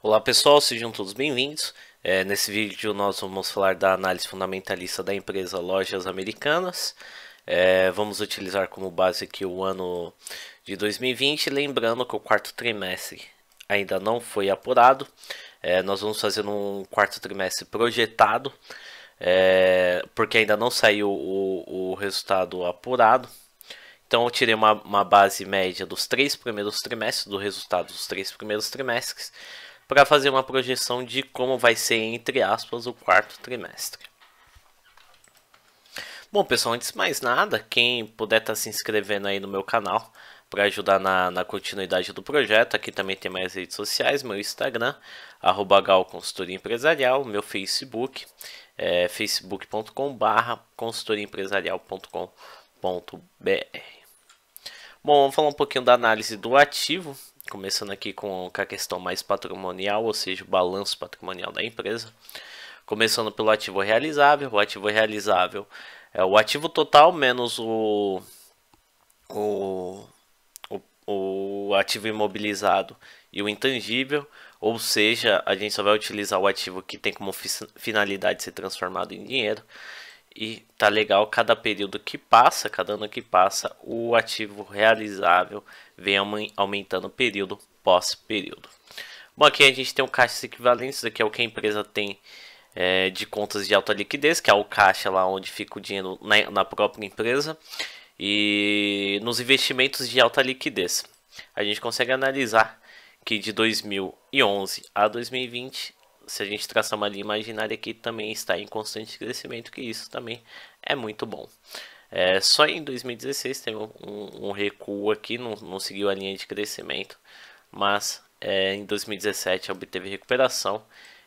Olá pessoal, sejam todos bem-vindos. É, nesse vídeo nós vamos falar da análise fundamentalista da empresa Lojas Americanas. É, vamos utilizar como base aqui o ano de 2020, lembrando que o quarto trimestre ainda não foi apurado. É, nós vamos fazer um quarto trimestre projetado, é, porque ainda não saiu o, o resultado apurado. Então eu tirei uma, uma base média dos três primeiros trimestres, do resultado dos três primeiros trimestres para fazer uma projeção de como vai ser, entre aspas, o quarto trimestre. Bom, pessoal, antes de mais nada, quem puder estar tá se inscrevendo aí no meu canal para ajudar na, na, continuidade do projeto, aqui também tem minhas redes sociais, meu Instagram, arroba Gal Consultoria Empresarial, meu Facebook, é, facebook.com barra consultoriaempresarial.com.br Bom, vamos falar um pouquinho da análise do ativo, Começando aqui com a questão mais patrimonial, ou seja, o balanço patrimonial da empresa. Começando pelo ativo realizável. O ativo realizável é o ativo total menos o, o, o, o ativo imobilizado e o intangível. Ou seja, a gente só vai utilizar o ativo que tem como finalidade ser transformado em dinheiro. E tá legal, cada período que passa, cada ano que passa, o ativo realizável vem aumentando período pós período. Bom, aqui a gente tem o caixa equivalentes, aqui é o que a empresa tem é, de contas de alta liquidez, que é o caixa lá onde fica o dinheiro na, na própria empresa. E nos investimentos de alta liquidez, a gente consegue analisar que de 2011 a 2020 se a gente traçar uma linha imaginária que também está em constante crescimento, que isso também é muito bom. É, só em 2016 teve um, um recuo aqui, não, não, seguiu a linha de crescimento, mas é, em 2017 obteve recuperação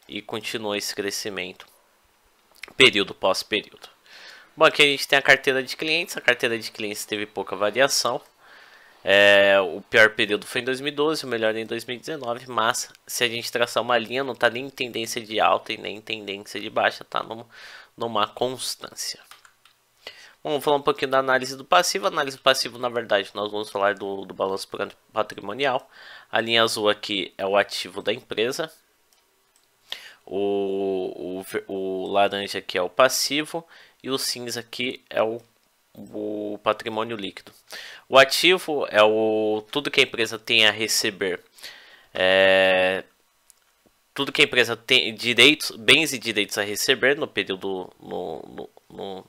e continuou esse crescimento período pós período. Bom, aqui a gente tem a carteira de clientes, a carteira de clientes teve pouca variação, é, o pior período foi em 2012, o melhor em 2019, mas se a gente traçar uma linha, não está nem em tendência de alta e nem em tendência de baixa, está num, numa constância. Bom, vamos falar um pouquinho da análise do passivo. Análise do passivo, na verdade, nós vamos falar do, do balanço patrimonial. A linha azul aqui é o ativo da empresa. O, o, o laranja aqui é o passivo e o cinza aqui é o o patrimônio líquido. O ativo é o tudo que a empresa tem a receber. É, tudo que a empresa tem direitos, bens e direitos a receber no período no, no,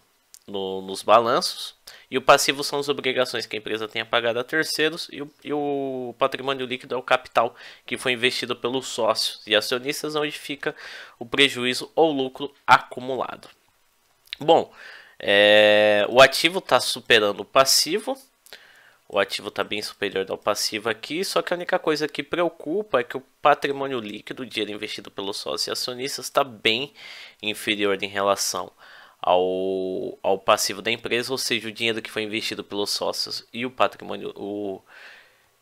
no, nos balanços. E o passivo são as obrigações que a empresa tem a pagar a terceiros e o, e o patrimônio líquido é o capital que foi investido pelos sócios e acionistas, onde fica o prejuízo ou lucro acumulado. Bom, é, o ativo está superando o passivo. O ativo está bem superior ao passivo aqui, só que a única coisa que preocupa é que o patrimônio líquido, o dinheiro investido pelos sócios e acionistas, está bem inferior em relação ao, ao passivo da empresa, ou seja, o dinheiro que foi investido pelos sócios e o patrimônio, o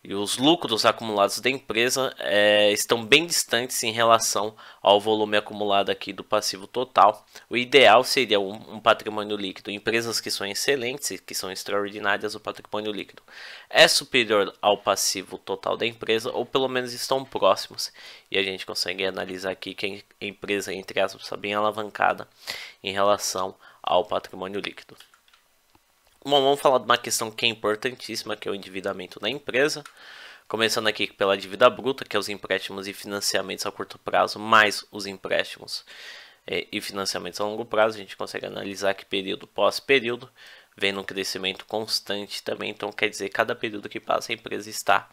e os lucros acumulados da empresa é, estão bem distantes em relação ao volume acumulado aqui do passivo total. O ideal seria um, um patrimônio líquido. Empresas que são excelentes e que são extraordinárias, o patrimônio líquido é superior ao passivo total da empresa, ou pelo menos estão próximos. E a gente consegue analisar aqui que a empresa, entre aspas, está bem alavancada em relação ao patrimônio líquido. Bom, vamos falar de uma questão que é importantíssima, que é o endividamento da empresa. Começando aqui pela dívida bruta, que é os empréstimos e financiamentos a curto prazo, mais os empréstimos é, e financiamentos a longo prazo. A gente consegue analisar que período pós-período vem um crescimento constante também. Então, quer dizer, cada período que passa, a empresa está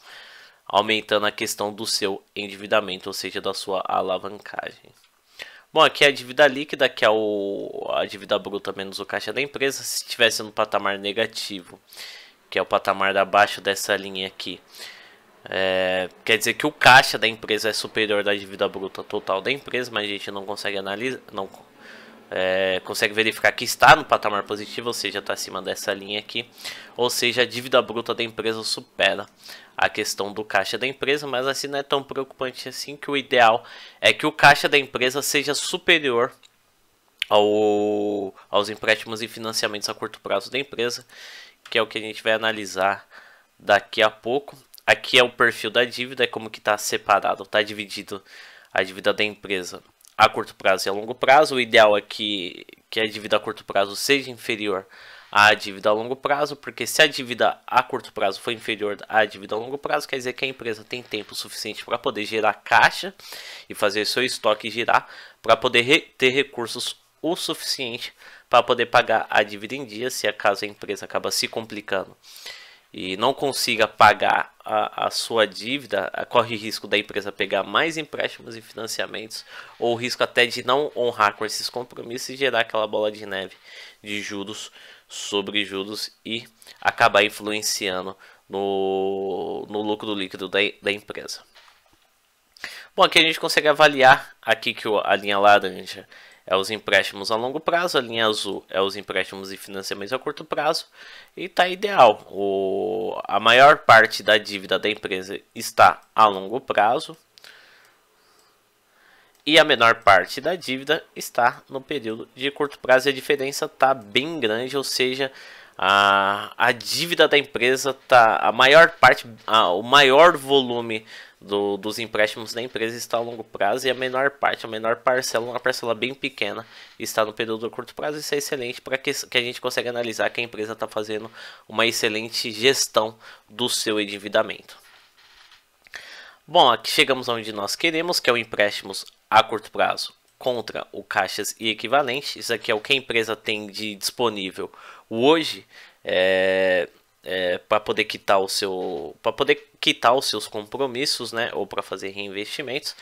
aumentando a questão do seu endividamento, ou seja, da sua alavancagem. Bom, aqui é a dívida líquida, que é o, a dívida bruta menos o caixa da empresa, se estivesse no patamar negativo, que é o patamar abaixo dessa linha aqui. É, quer dizer que o caixa da empresa é superior da dívida bruta total da empresa, mas a gente não consegue analisar, não é, consegue verificar que está no patamar positivo, ou seja, está acima dessa linha aqui. Ou seja, a dívida bruta da empresa supera a questão do caixa da empresa, mas assim não é tão preocupante assim que o ideal é que o caixa da empresa seja superior ao, aos empréstimos e financiamentos a curto prazo da empresa, que é o que a gente vai analisar daqui a pouco. Aqui é o perfil da dívida, é como que está separado, está dividido a dívida da empresa a curto prazo e a longo prazo. O ideal é que, que a dívida a curto prazo seja inferior à dívida a longo prazo, porque se a dívida a curto prazo for inferior à dívida a longo prazo, quer dizer que a empresa tem tempo suficiente para poder gerar caixa e fazer seu estoque girar, para poder re ter recursos o suficiente para poder pagar a dívida em dia, se acaso é a empresa acaba se complicando e não consiga pagar a, a sua dívida, corre risco da empresa pegar mais empréstimos e financiamentos, ou risco até de não honrar com esses compromissos e gerar aquela bola de neve de juros sobre juros e acabar influenciando no, no lucro líquido da, da empresa. Bom, aqui a gente consegue avaliar aqui que a linha laranja é os empréstimos a longo prazo, a linha azul é os empréstimos e financiamentos a curto prazo e está ideal. O, a maior parte da dívida da empresa está a longo prazo e a menor parte da dívida está no período de curto prazo e a diferença está bem grande, ou seja, a, a dívida da empresa tá a maior parte, a, o maior volume do, dos empréstimos da empresa está a longo prazo e a menor parte, a menor parcela, uma parcela bem pequena, está no período do curto prazo. Isso é excelente para que, que a gente consiga analisar que a empresa está fazendo uma excelente gestão do seu endividamento. Bom, aqui chegamos onde nós queremos, que é o empréstimos a curto prazo contra o caixas e equivalentes. Isso aqui é o que a empresa tem de disponível hoje é, é, para poder quitar o seu, para poder quitar os seus compromissos, né, ou para fazer reinvestimentos.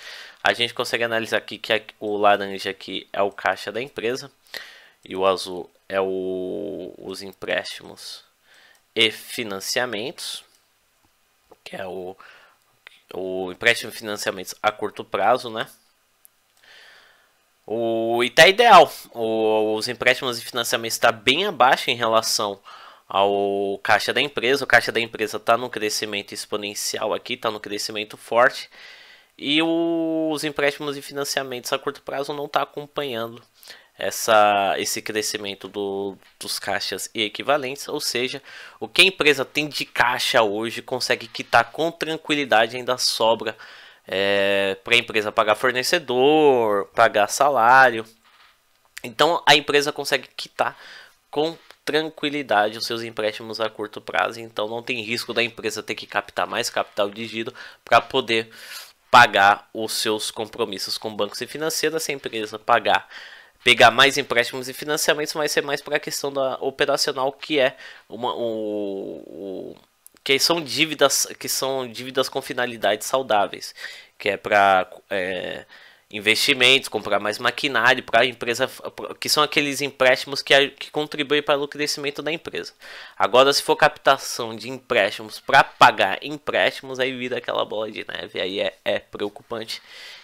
A gente consegue analisar aqui que o laranja aqui é o caixa da empresa e o azul é o, os empréstimos e financiamentos, que é o, o empréstimo e financiamentos a curto prazo, né? O, e tá ideal. O, os empréstimos e financiamentos está bem abaixo em relação ao caixa da empresa. O caixa da empresa está no crescimento exponencial aqui, está no crescimento forte. E o, os empréstimos e financiamentos a curto prazo não está acompanhando essa, esse crescimento do, dos caixas e equivalentes, ou seja, o que a empresa tem de caixa hoje consegue quitar com tranquilidade, ainda sobra é, para a empresa pagar fornecedor, pagar salário. Então a empresa consegue quitar com tranquilidade os seus empréstimos a curto prazo, então não tem risco da empresa ter que captar mais capital de giro para poder pagar os seus compromissos com bancos e financeiras, se a empresa pagar pegar mais empréstimos e financiamentos vai ser mais para a questão da operacional que é uma, o, o que são dívidas que são dívidas com finalidades saudáveis, que é para é, investimentos, comprar mais maquinário para a empresa, que são aqueles empréstimos que, que contribuem para o crescimento da empresa. Agora, se for captação de empréstimos para pagar empréstimos, aí vira aquela bola de neve, aí é, é preocupante.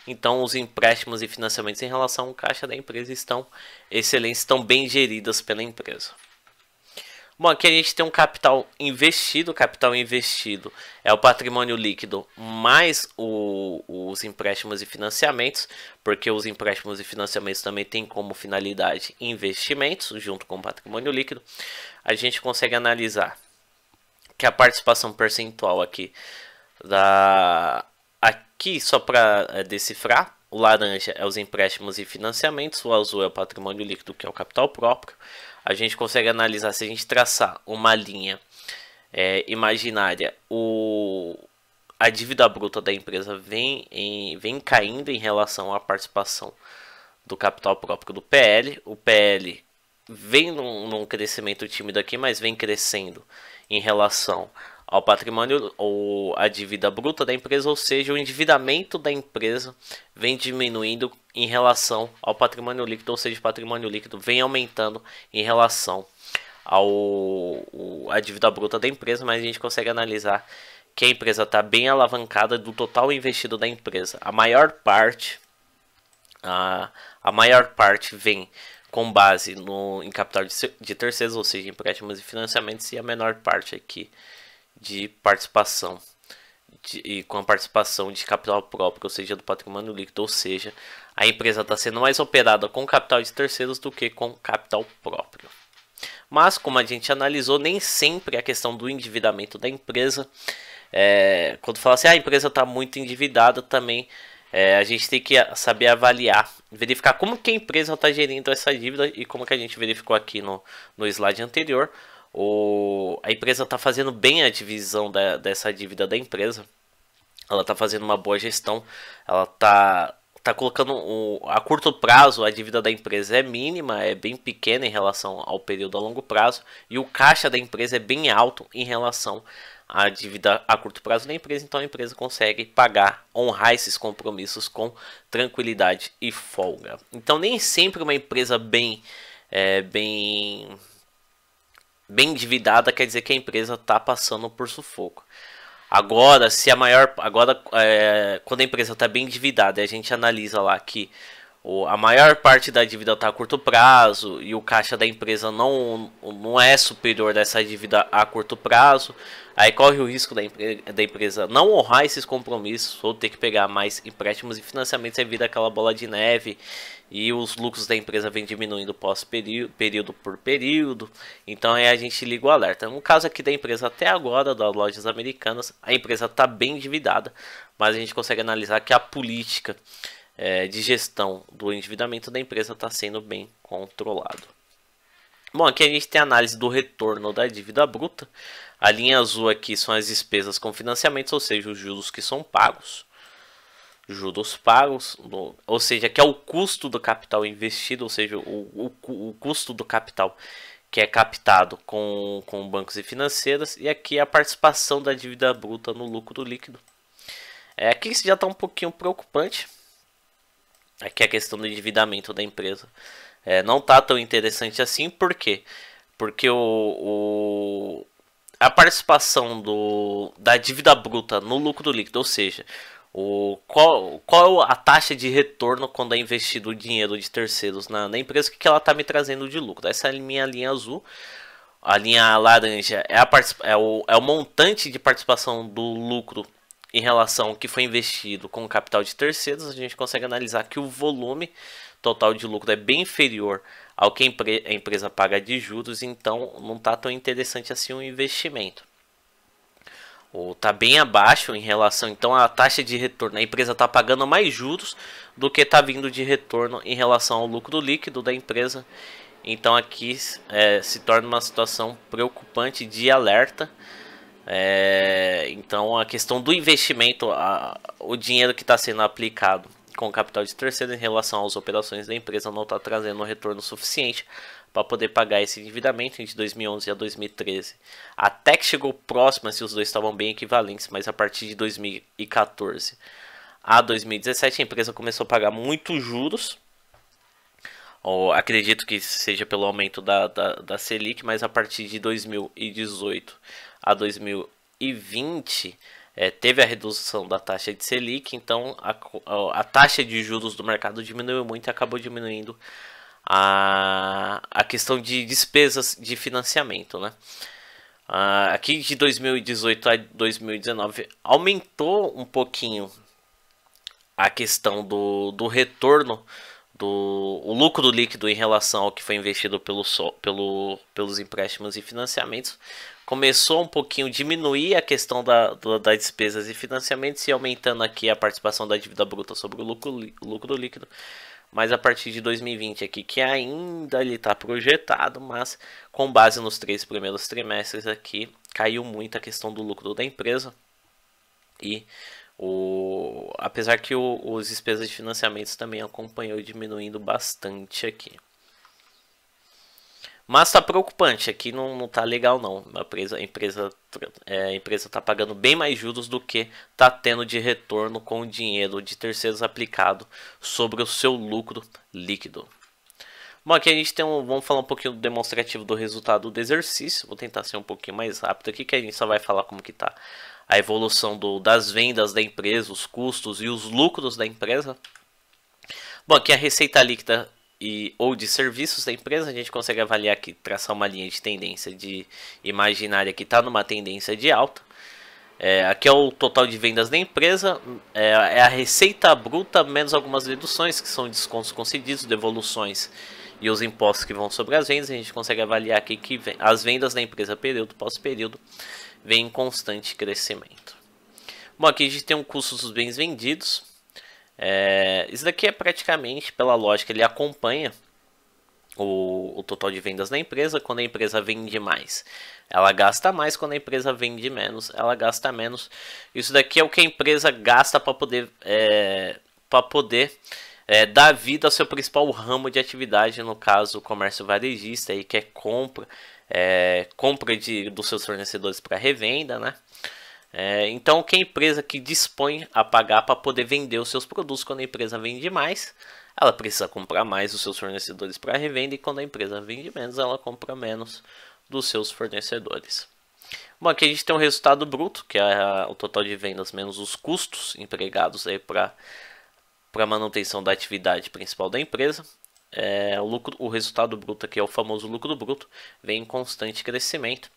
Então, os empréstimos e financiamentos em relação ao caixa da empresa estão excelentes, estão bem geridas pela empresa. Bom, aqui a gente tem um capital investido. Capital investido é o patrimônio líquido mais o, os empréstimos e financiamentos, porque os empréstimos e financiamentos também têm como finalidade investimentos, junto com o patrimônio líquido. A gente consegue analisar que a participação percentual aqui da aqui só para é, decifrar, o laranja é os empréstimos e financiamentos, o azul é o patrimônio líquido, que é o capital próprio a gente consegue analisar se a gente traçar uma linha é, imaginária, o, a dívida bruta da empresa vem, em, vem caindo em relação à participação do capital próprio do PL. O PL vem num, num crescimento tímido aqui, mas vem crescendo em relação ao patrimônio ou à dívida bruta da empresa, ou seja, o endividamento da empresa vem diminuindo em relação ao patrimônio líquido, ou seja, o patrimônio líquido vem aumentando em relação ao a dívida bruta da empresa, mas a gente consegue analisar que a empresa está bem alavancada do total investido da empresa. A maior parte a, a maior parte vem com base no, em capital de, de terceiros, ou seja, empréstimos e financiamentos, e a menor parte aqui de participação de, e com a participação de capital próprio, ou seja, do patrimônio líquido, ou seja, a empresa está sendo mais operada com capital de terceiros do que com capital próprio. Mas, como a gente analisou, nem sempre a questão do endividamento da empresa, é, quando fala assim, ah, a empresa está muito endividada também, é, a gente tem que saber avaliar, verificar como que a empresa está gerindo essa dívida e como que a gente verificou aqui no, no slide anterior, o, a empresa está fazendo bem a divisão da, dessa dívida da empresa. Ela está fazendo uma boa gestão. Ela está tá colocando o, a curto prazo a dívida da empresa é mínima, é bem pequena em relação ao período a longo prazo e o caixa da empresa é bem alto em relação à dívida a curto prazo da empresa. Então a empresa consegue pagar, honrar esses compromissos com tranquilidade e folga. Então nem sempre uma empresa bem é, bem bem endividada quer dizer que a empresa está passando por sufoco. Agora, se a maior. Agora, é, quando a empresa está bem endividada e a gente analisa lá que o, a maior parte da dívida está a curto prazo e o caixa da empresa não, não é superior dessa dívida a curto prazo, aí corre o risco da, empre, da empresa não honrar esses compromissos ou ter que pegar mais empréstimos e financiamentos e vida aquela bola de neve e os lucros da empresa vêm diminuindo pós período, período por período. Então aí a gente liga o alerta. No caso aqui da empresa até agora, das lojas americanas, a empresa está bem endividada, mas a gente consegue analisar que a política é, de gestão do endividamento da empresa está sendo bem controlado. Bom, aqui a gente tem a análise do retorno da dívida bruta. A linha azul aqui são as despesas com financiamentos, ou seja, os juros que são pagos juros pagos, no, ou seja, que é o custo do capital investido, ou seja, o, o, o custo do capital que é captado com, com bancos e financeiras, e aqui a participação da dívida bruta no lucro líquido. É, aqui isso já está um pouquinho preocupante, aqui é a questão do endividamento da empresa. É, não está tão interessante assim, por quê? Porque o, o, a participação do, da dívida bruta no lucro líquido, ou seja, o, qual, qual é a taxa de retorno quando é investido o dinheiro de terceiros na, na empresa? O que, que ela está me trazendo de lucro? Essa é a minha linha azul. A linha laranja é, a é, o, é o montante de participação do lucro em relação ao que foi investido com o capital de terceiros. A gente consegue analisar que o volume total de lucro é bem inferior ao que a, a empresa paga de juros, então não está tão interessante assim o investimento ou está bem abaixo em relação então à taxa de retorno. A empresa está pagando mais juros do que está vindo de retorno em relação ao lucro líquido da empresa. Então aqui é, se torna uma situação preocupante de alerta. É, então a questão do investimento, a, o dinheiro que está sendo aplicado com capital de terceiro em relação às operações da empresa não está trazendo um retorno suficiente para poder pagar esse endividamento de 2011 a 2013. Até que chegou próximo se assim, os dois estavam bem equivalentes, mas a partir de 2014 a 2017 a empresa começou a pagar muitos juros. acredito que seja pelo aumento da, da, da Selic, mas a partir de 2018 a 2020 é, teve a redução da taxa de Selic, então a, a, taxa de juros do mercado diminuiu muito e acabou diminuindo a, a questão de despesas de financiamento, né? Uh, aqui de 2018 a 2019 aumentou um pouquinho a questão do, do retorno do o lucro líquido em relação ao que foi investido pelo, pelo, pelos empréstimos e financiamentos. Começou um pouquinho a diminuir a questão da, da, das despesas e financiamentos e aumentando aqui a participação da dívida bruta sobre o lucro, lucro líquido mas a partir de 2020 aqui, que ainda ele está projetado, mas com base nos três primeiros trimestres aqui, caiu muito a questão do lucro da empresa e o apesar que o, os despesas de financiamentos também acompanhou diminuindo bastante aqui. Mas tá preocupante, aqui não, não tá legal não. A empresa, a empresa, é, a empresa tá pagando bem mais juros do que tá tendo de retorno com o dinheiro de terceiros aplicado sobre o seu lucro líquido. Bom, aqui a gente tem um, vamos falar um pouquinho do demonstrativo do resultado do exercício. Vou tentar ser um pouquinho mais rápido aqui, que a gente só vai falar como que tá a evolução do, das vendas da empresa, os custos e os lucros da empresa. Bom, aqui a receita líquida e, ou de serviços da empresa, a gente consegue avaliar aqui, traçar uma linha de tendência de imaginária que está numa tendência de alta. É, aqui é o total de vendas da empresa, é, é, a receita bruta menos algumas deduções, que são descontos concedidos, devoluções e os impostos que vão sobre as vendas. A gente consegue avaliar aqui que vem, as vendas da empresa período pós-período vem em constante crescimento. Bom, aqui a gente tem um custo dos bens vendidos. É, isso daqui é praticamente, pela lógica, ele acompanha o, o, total de vendas da empresa quando a empresa vende mais. Ela gasta mais quando a empresa vende menos, ela gasta menos. Isso daqui é o que a empresa gasta para poder, é, poder é, dar vida ao seu principal ramo de atividade, no caso o comércio varejista, aí, que é compra, é, compra de, dos seus fornecedores para revenda, né? É, então, que a empresa que dispõe a pagar para poder vender os seus produtos, quando a empresa vende mais, ela precisa comprar mais dos seus fornecedores para revenda, e quando a empresa vende menos, ela compra menos dos seus fornecedores. Bom, aqui a gente tem o um resultado bruto, que é o total de vendas menos os custos empregados para a manutenção da atividade principal da empresa. É, o, lucro, o resultado bruto aqui é o famoso lucro bruto, vem em constante crescimento.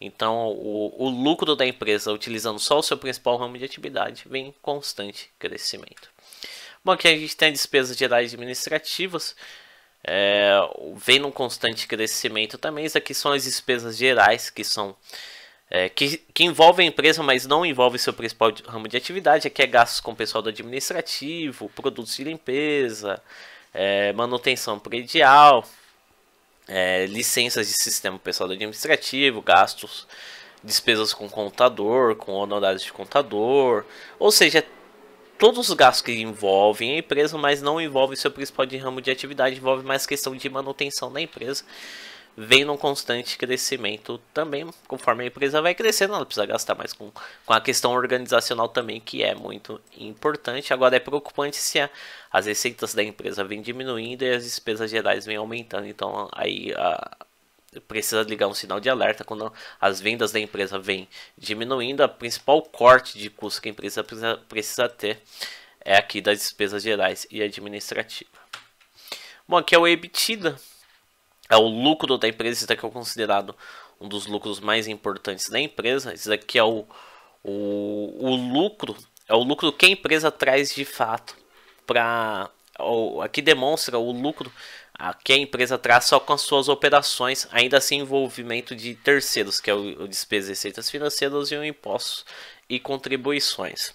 Então, o, o lucro da empresa, utilizando só o seu principal ramo de atividade, vem em constante crescimento. Bom, aqui a gente tem despesas gerais administrativas, é, vem num constante crescimento também. Isso aqui são as despesas gerais, que são é, que, que envolvem a empresa, mas não envolve seu principal ramo de atividade. Aqui é gastos com pessoal do administrativo, produtos de limpeza, é, manutenção predial, é, licenças de sistema pessoal administrativo, gastos, despesas com contador, com honorários de contador, ou seja, todos os gastos que envolvem a empresa, mas não envolve seu principal de ramo de atividade, envolve mais questão de manutenção da empresa vem num constante crescimento também, conforme a empresa vai crescendo, ela precisa gastar mais com, com a questão organizacional também, que é muito importante. Agora é preocupante se a, as receitas da empresa vêm diminuindo e as despesas gerais vêm aumentando, então aí a, precisa ligar um sinal de alerta quando as vendas da empresa vêm diminuindo. A principal corte de custo que a empresa precisa, precisa ter é aqui das despesas gerais e administrativa. Bom, aqui é o EBITDA é o lucro da empresa. Esse daqui é considerado um dos lucros mais importantes da empresa. Esse daqui é o, o, o lucro, é o lucro que a empresa traz de fato para aqui demonstra o lucro que a empresa traz só com as suas operações, ainda sem envolvimento de terceiros, que é o, o despesa e receitas financeiras e o impostos e contribuições.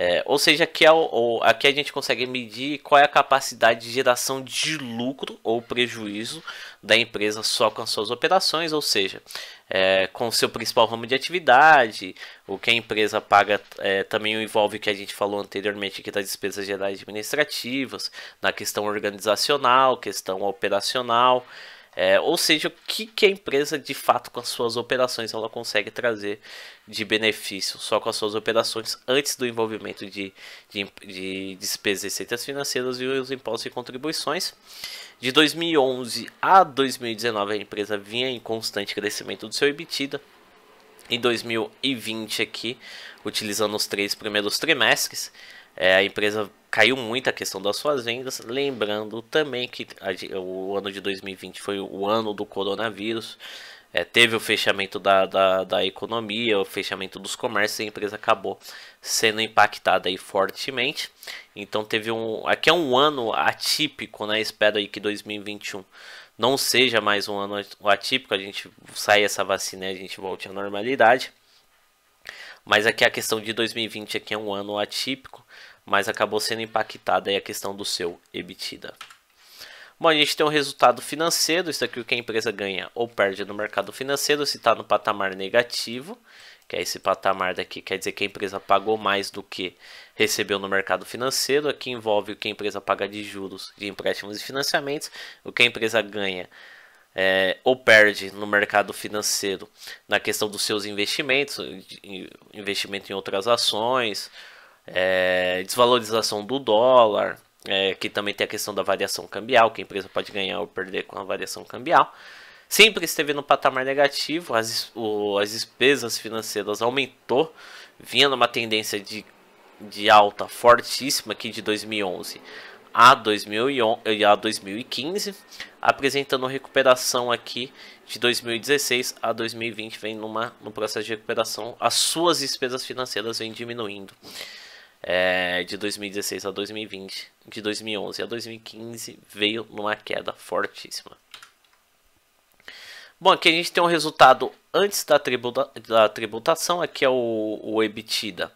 É, ou seja, aqui, é o, aqui a gente consegue medir qual é a capacidade de geração de lucro ou prejuízo da empresa só com as suas operações, ou seja, é, com o seu principal ramo de atividade, o que a empresa paga é, também envolve o que a gente falou anteriormente aqui das despesas gerais administrativas, na questão organizacional, questão operacional. É, ou seja, o que, que a empresa de fato com as suas operações ela consegue trazer de benefício só com as suas operações antes do envolvimento de, de, de despesas e receitas financeiras e os impostos e contribuições. De 2011 a 2019 a empresa vinha em constante crescimento do seu EBITDA. Em 2020 aqui utilizando os três primeiros trimestres. É, a empresa caiu muito a questão das suas vendas, lembrando também que a, o ano de 2020 foi o ano do coronavírus. É, teve o fechamento da, da, da, economia, o fechamento dos comércios, e a empresa acabou sendo impactada aí fortemente. Então teve um. Aqui é um ano atípico, né? Espero aí que 2021 não seja mais um ano atípico, a gente sai essa vacina e a gente volte à normalidade. Mas aqui é a questão de 2020 aqui é, é um ano atípico, mas acabou sendo impactada aí a questão do seu EBITDA. Bom, a gente tem o um resultado financeiro, isso aqui é o que a empresa ganha ou perde no mercado financeiro, se está no patamar negativo, que é esse patamar daqui, quer dizer que a empresa pagou mais do que recebeu no mercado financeiro, aqui envolve o que a empresa paga de juros, de empréstimos e financiamentos, o que a empresa ganha é, ou perde no mercado financeiro na questão dos seus investimentos, investimento em outras ações, é, desvalorização do dólar, é, que também tem a questão da variação cambial, que a empresa pode ganhar ou perder com a variação cambial. Sempre esteve no patamar negativo, as, o, as despesas financeiras aumentou, vinha numa tendência de, de alta fortíssima aqui de 2011 a, 2011, eh, a 2015, apresentando recuperação aqui de 2016 a 2020 vem numa, no processo de recuperação, as suas despesas financeiras vêm diminuindo. É, de 2016 a 2020, de 2011 a 2015 veio numa queda fortíssima. Bom, aqui a gente tem um resultado antes da, tributa, da tributação, aqui é o, o EBITDA,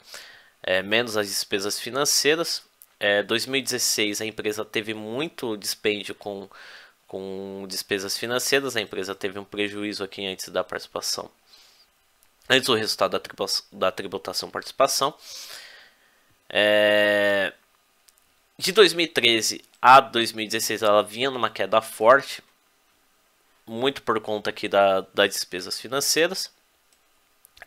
é, menos as despesas financeiras é, 2016 a empresa teve muito dispêndio com, com despesas financeiras, a empresa teve um prejuízo aqui antes da participação, antes do resultado da tributação participação. É, de 2013 a 2016 ela vinha numa queda forte, muito por conta aqui da, das despesas financeiras.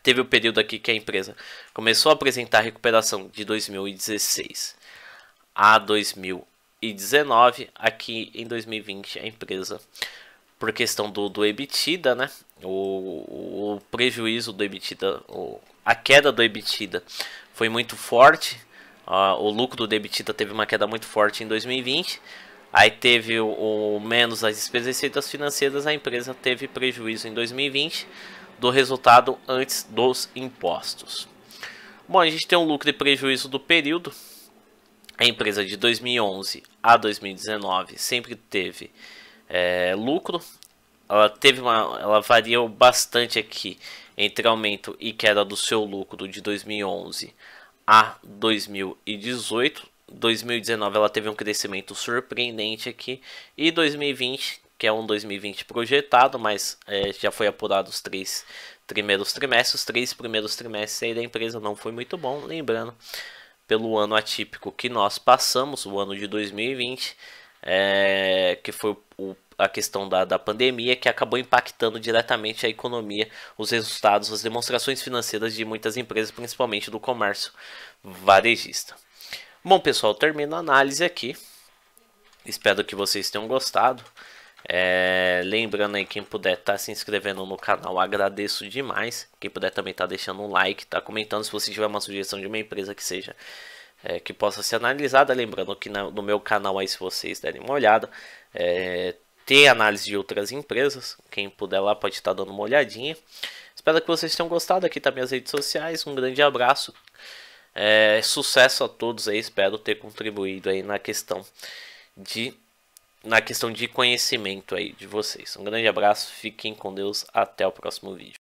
Teve o período aqui que a empresa começou a apresentar recuperação de 2016 a 2019. Aqui em 2020 a empresa, por questão do, do EBITDA, né? O, o prejuízo do EBITDA, o, a queda do EBITDA foi muito forte. Uh, o lucro do EBITDA teve uma queda muito forte em 2020. Aí teve o, o menos as despesas e receitas financeiras, a empresa teve prejuízo em 2020 do resultado antes dos impostos. Bom, a gente tem um lucro e prejuízo do período, a empresa de 2011 a 2019 sempre teve é, lucro. Ela teve uma, ela variou bastante aqui entre aumento e queda do seu lucro de 2011 a 2018. 2019 ela teve um crescimento surpreendente aqui e 2020 que é um 2020 projetado, mas é, já foi apurado os três primeiros trimestres, os três primeiros trimestres aí da empresa não foi muito bom, lembrando pelo ano atípico que nós passamos, o ano de 2020, é, que foi o, a questão da, da pandemia, que acabou impactando diretamente a economia, os resultados, as demonstrações financeiras de muitas empresas, principalmente do comércio varejista. Bom, pessoal, termino a análise aqui. Espero que vocês tenham gostado. É, lembrando aí, quem puder estar tá se inscrevendo no canal, agradeço demais. Quem puder também estar tá deixando um like, tá comentando se você tiver uma sugestão de uma empresa que seja é, que possa ser analisada. Lembrando que na, no meu canal aí, se vocês derem uma olhada, é, tem análise de outras empresas. Quem puder lá pode estar tá dando uma olhadinha. Espero que vocês tenham gostado. Aqui tá minhas redes sociais. Um grande abraço. É, sucesso a todos aí. Espero ter contribuído aí na questão de na questão de conhecimento aí de vocês. Um grande abraço, fiquem com Deus, até o próximo vídeo.